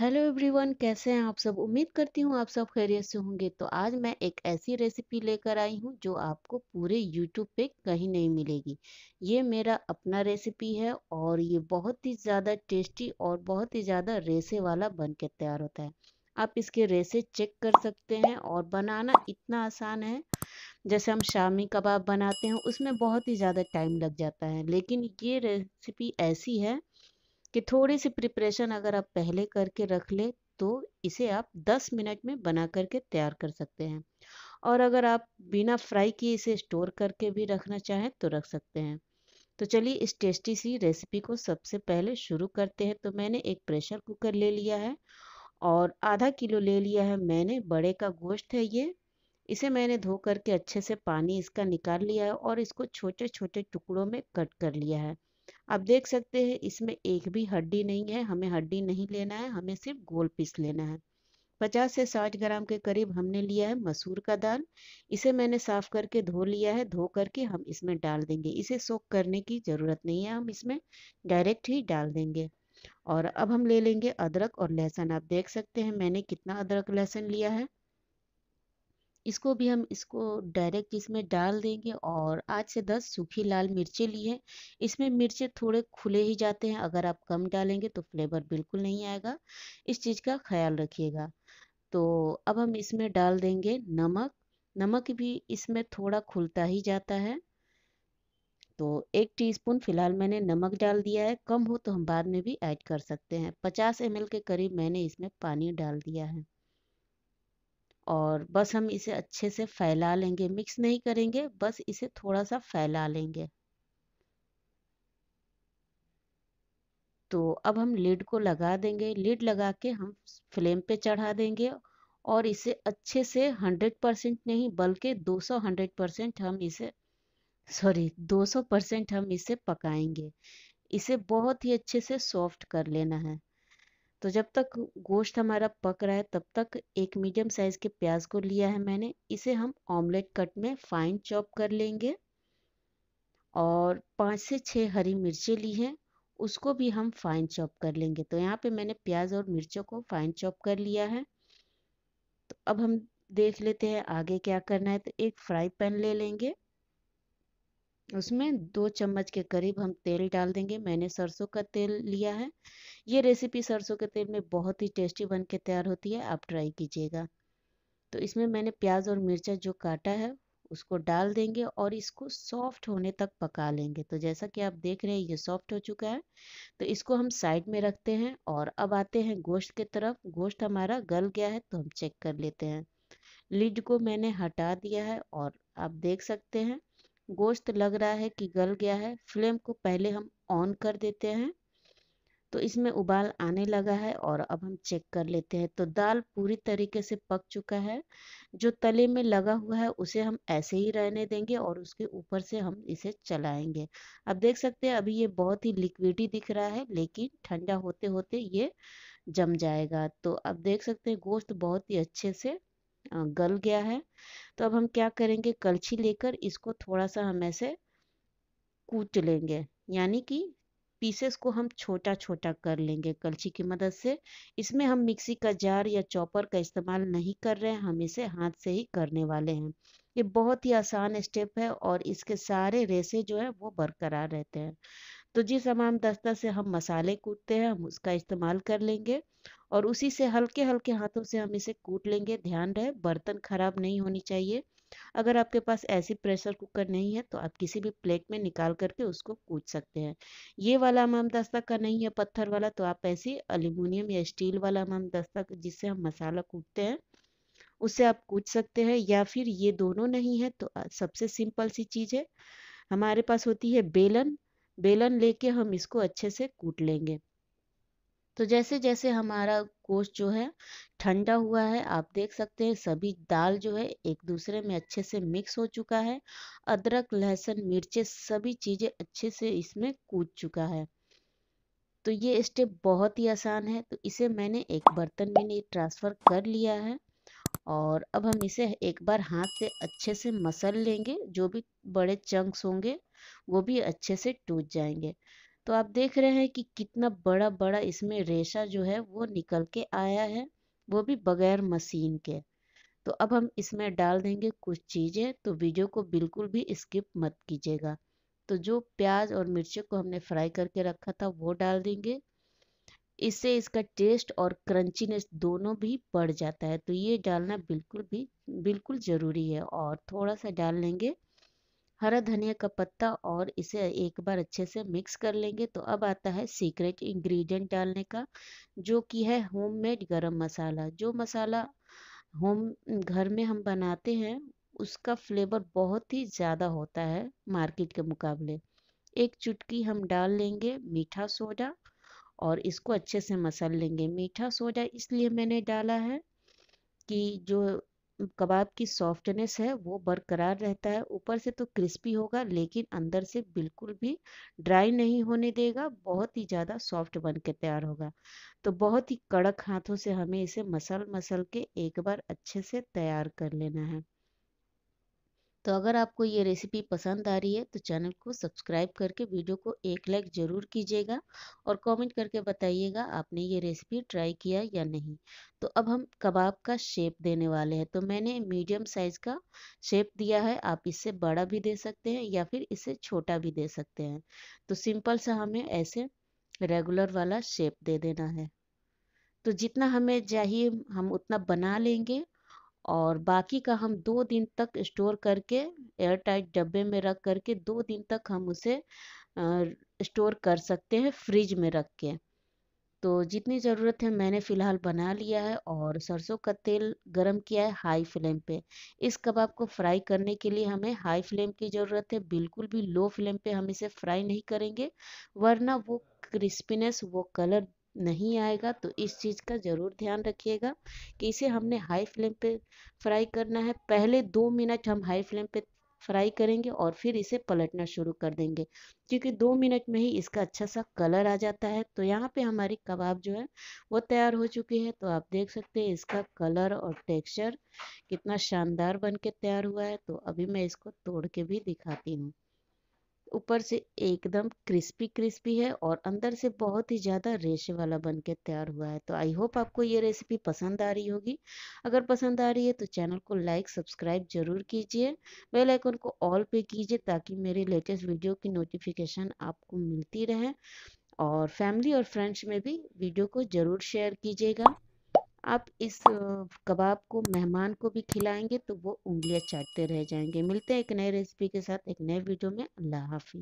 hello everyone कैसे हैं आप सब उम्मीद करती हूँ आप सब खैरियत से होंगे तो आज मैं एक ऐसी रेसिपी लेकर आई हूँ जो आपको पूरे यूट्यूब पे कहीं नहीं मिलेगी ये मेरा अपना रेसिपी है और ये बहुत ही ज़्यादा टेस्टी और बहुत ही ज़्यादा रेसे वाला बन के तैयार होता है आप इसके रेसे चेक कर सकते हैं और बनाना इतना आसान है जैसे हम शामी कबाब बनाते हैं उसमें बहुत ही ज़्यादा टाइम लग जाता है लेकिन ये रेसिपी ऐसी है कि थोड़ी सी प्रिपरेशन अगर आप पहले करके रख ले तो इसे आप 10 मिनट में बना करके तैयार कर सकते हैं और अगर आप बिना फ्राई किए इसे स्टोर करके भी रखना चाहें तो रख सकते हैं तो चलिए इस टेस्टी सी रेसिपी को सबसे पहले शुरू करते हैं तो मैंने एक प्रेशर कुकर ले लिया है और आधा किलो ले लिया है मैंने बड़े का गोश्त है ये इसे मैंने धो करके अच्छे से पानी इसका निकाल लिया है और इसको छोटे छोटे टुकड़ों में कट कर लिया है आप देख सकते हैं इसमें एक भी हड्डी नहीं है हमें हड्डी नहीं लेना है हमें सिर्फ गोल पीस लेना है 50 से 60 ग्राम के करीब हमने लिया है मसूर का दाल इसे मैंने साफ करके धो लिया है धो करके हम इसमें डाल देंगे इसे सोख करने की ज़रूरत नहीं है हम इसमें डायरेक्ट ही डाल देंगे और अब हम ले लेंगे अदरक और लहसुन आप देख सकते हैं मैंने कितना अदरक लहसुन लिया है इसको भी हम इसको डायरेक्ट इसमें डाल देंगे और आज से दस सूखी लाल मिर्चें ली है इसमें मिर्चें थोड़े खुले ही जाते हैं अगर आप कम डालेंगे तो फ्लेवर बिल्कुल नहीं आएगा इस चीज़ का ख्याल रखिएगा तो अब हम इसमें डाल देंगे नमक नमक भी इसमें थोड़ा खुलता ही जाता है तो एक टीस्पून फिलहाल मैंने नमक डाल दिया है कम हो तो हम बाद में भी ऐड कर सकते हैं 50 एम के करीब मैंने इसमें पानी डाल दिया है और बस हम इसे अच्छे से फैला लेंगे मिक्स नहीं करेंगे बस इसे थोड़ा सा फैला लेंगे तो अब हम लीड को लगा देंगे लीड लगा के हम फ्लेम पे चढ़ा देंगे और इसे अच्छे से हंड्रेड परसेंट नहीं बल्कि दो सौ हंड्रेड परसेंट हम इसे सॉरी दो सौ परसेंट हम इसे पकाएंगे इसे बहुत ही अच्छे से सॉफ्ट कर लेना है तो जब तक गोश्त हमारा पक रहा है तब तक एक मीडियम साइज़ के प्याज को लिया है मैंने इसे हम ऑमलेट कट में फाइन चॉप कर लेंगे और पाँच से छः हरी मिर्चें ली हैं उसको भी हम फाइन चॉप कर लेंगे तो यहाँ पे मैंने प्याज और मिर्चों को फाइन चॉप कर लिया है तो अब हम देख लेते हैं आगे क्या करना है तो एक फ्राई पैन ले लेंगे उसमें दो चम्मच के करीब हम तेल डाल देंगे मैंने सरसों का तेल लिया है ये रेसिपी सरसों के तेल में बहुत ही टेस्टी बन के तैयार होती है आप ट्राई कीजिएगा तो इसमें मैंने प्याज और मिर्चा जो काटा है उसको डाल देंगे और इसको सॉफ्ट होने तक पका लेंगे तो जैसा कि आप देख रहे हैं ये सॉफ्ट हो चुका है तो इसको हम साइड में रखते हैं और अब आते हैं गोश्त की तरफ गोश्त हमारा गल गया है तो हम चेक कर लेते हैं लिड को मैंने हटा दिया है और आप देख सकते हैं गोश्त लग रहा है कि गल गया है फ्लेम को पहले हम ऑन कर देते हैं तो इसमें उबाल आने लगा है और अब हम चेक कर लेते हैं तो दाल पूरी तरीके से पक चुका है जो तले में लगा हुआ है उसे हम ऐसे ही रहने देंगे और उसके ऊपर से हम इसे चलाएंगे अब देख सकते हैं अभी ये बहुत ही लिक्विडी दिख रहा है लेकिन ठंडा होते होते ये जम जाएगा तो अब देख सकते हैं गोश्त बहुत ही अच्छे से गल गया है तो अब हम क्या करेंगे कलछी लेकर इसको थोड़ा सा हम ऐसे कूट लेंगे यानी कि पीसेस को हम छोटा छोटा कर लेंगे कलछी की मदद से इसमें हम मिक्सी का जार या चॉपर का इस्तेमाल नहीं कर रहे हैं हम इसे हाथ से ही करने वाले हैं ये बहुत ही आसान स्टेप है और इसके सारे रेसे जो है वो बरकरार रहते हैं तो जिस हमाम दस्ता से हम मसाले कूटते हैं हम उसका इस्तेमाल कर लेंगे और उसी से हल्के हल्के हाथों से हम इसे कूट लेंगे ध्यान रहे बर्तन खराब नहीं होनी चाहिए अगर आपके पास ऐसी प्रेशर कुकर नहीं है तो आप किसी भी प्लेट में निकाल करके उसको कूट सकते हैं ये वाला हमाम दस्ता का नहीं है पत्थर वाला तो आप ऐसी अल्यूमिनियम या स्टील वाला हमाम दस्ता जिससे हम मसाला कूटते हैं उससे आप कूट सकते हैं या फिर ये दोनों नहीं है तो सबसे सिंपल सी चीज़ है हमारे पास होती है बेलन बेलन लेके हम इसको अच्छे से कूट लेंगे तो जैसे जैसे हमारा गोश्त जो है ठंडा हुआ है आप देख सकते हैं सभी दाल जो है एक दूसरे में अच्छे से मिक्स हो चुका है अदरक लहसुन मिर्चे सभी चीज़ें अच्छे से इसमें कूद चुका है तो ये स्टेप बहुत ही आसान है तो इसे मैंने एक बर्तन में ट्रांसफ़र कर लिया है और अब हम इसे एक बार हाथ से अच्छे से मसल लेंगे जो भी बड़े चंक्स होंगे वो भी अच्छे से टूट जाएंगे तो आप देख रहे हैं कि कितना बड़ा बड़ा इसमें रेशा जो है वो निकल के आया है वो भी बगैर मशीन के तो अब हम इसमें डाल देंगे कुछ चीज़ें तो वीडियो को बिल्कुल भी स्किप मत कीजिएगा तो जो प्याज और मिर्ची को हमने फ्राई करके रखा था वो डाल देंगे इससे इसका टेस्ट और क्रंचीनेस दोनों भी बढ़ जाता है तो ये डालना बिल्कुल भी बिल्कुल ज़रूरी है और थोड़ा सा डाल लेंगे हरा धनिया का पत्ता और इसे एक बार अच्छे से मिक्स कर लेंगे तो अब आता है सीक्रेट इंग्रेडिएंट डालने का जो कि है होममेड गरम मसाला जो मसाला होम घर में हम बनाते हैं उसका फ्लेवर बहुत ही ज़्यादा होता है मार्केट के मुकाबले एक चुटकी हम डाल लेंगे मीठा सोडा और इसको अच्छे से मसल लेंगे मीठा सोडा इसलिए मैंने डाला है कि जो कबाब की सॉफ्टनेस है वो बरकरार रहता है ऊपर से तो क्रिस्पी होगा लेकिन अंदर से बिल्कुल भी ड्राई नहीं होने देगा बहुत ही ज़्यादा सॉफ्ट बन के तैयार होगा तो बहुत ही कड़क हाथों से हमें इसे मसल मसल के एक बार अच्छे से तैयार कर लेना है तो अगर आपको ये रेसिपी पसंद आ रही है तो चैनल को सब्सक्राइब करके वीडियो को एक लाइक ज़रूर कीजिएगा और कमेंट करके बताइएगा आपने ये रेसिपी ट्राई किया या नहीं तो अब हम कबाब का शेप देने वाले हैं तो मैंने मीडियम साइज़ का शेप दिया है आप इससे बड़ा भी दे सकते हैं या फिर इसे छोटा भी दे सकते हैं तो सिंपल सा हमें ऐसे रेगुलर वाला शेप दे देना है तो जितना हमें चाहिए हम उतना बना लेंगे और बाकी का हम दो दिन तक स्टोर करके एयर टाइट डब्बे में रख करके दो दिन तक हम उसे स्टोर कर सकते हैं फ्रिज में रख के तो जितनी ज़रूरत है मैंने फ़िलहाल बना लिया है और सरसों का तेल गरम किया है हाई फ्लेम पे इस कबाब को फ्राई करने के लिए हमें हाई फ्लेम की ज़रूरत है बिल्कुल भी लो फ्लेम पे हम इसे फ्राई नहीं करेंगे वरना वो क्रिस्पीनेस वो कलर नहीं आएगा तो इस चीज़ का ज़रूर ध्यान रखिएगा कि इसे हमने हाई फ्लेम पे फ्राई करना है पहले दो मिनट हम हाई फ्लेम पे फ्राई करेंगे और फिर इसे पलटना शुरू कर देंगे क्योंकि दो मिनट में ही इसका अच्छा सा कलर आ जाता है तो यहाँ पे हमारी कबाब जो है वो तैयार हो चुकी है तो आप देख सकते हैं इसका कलर और टेक्सचर कितना शानदार बन के तैयार हुआ है तो अभी मैं इसको तोड़ के भी दिखाती हूँ ऊपर से एकदम क्रिस्पी क्रिस्पी है और अंदर से बहुत ही ज़्यादा रेशे वाला बन के तैयार हुआ है तो आई होप आपको ये रेसिपी पसंद आ रही होगी अगर पसंद आ रही है तो चैनल को लाइक सब्सक्राइब जरूर कीजिए बेल आइकन को ऑल पे कीजिए ताकि मेरे लेटेस्ट वीडियो की नोटिफिकेशन आपको मिलती रहे और फैमिली और फ्रेंड्स में भी वीडियो को ज़रूर शेयर कीजिएगा आप इस कबाब को मेहमान को भी खिलाएंगे तो वो उंगलियां चाटते रह जाएंगे मिलते हैं एक नए रेसिपी के साथ एक नए वीडियो में अल्लाह हाफिज़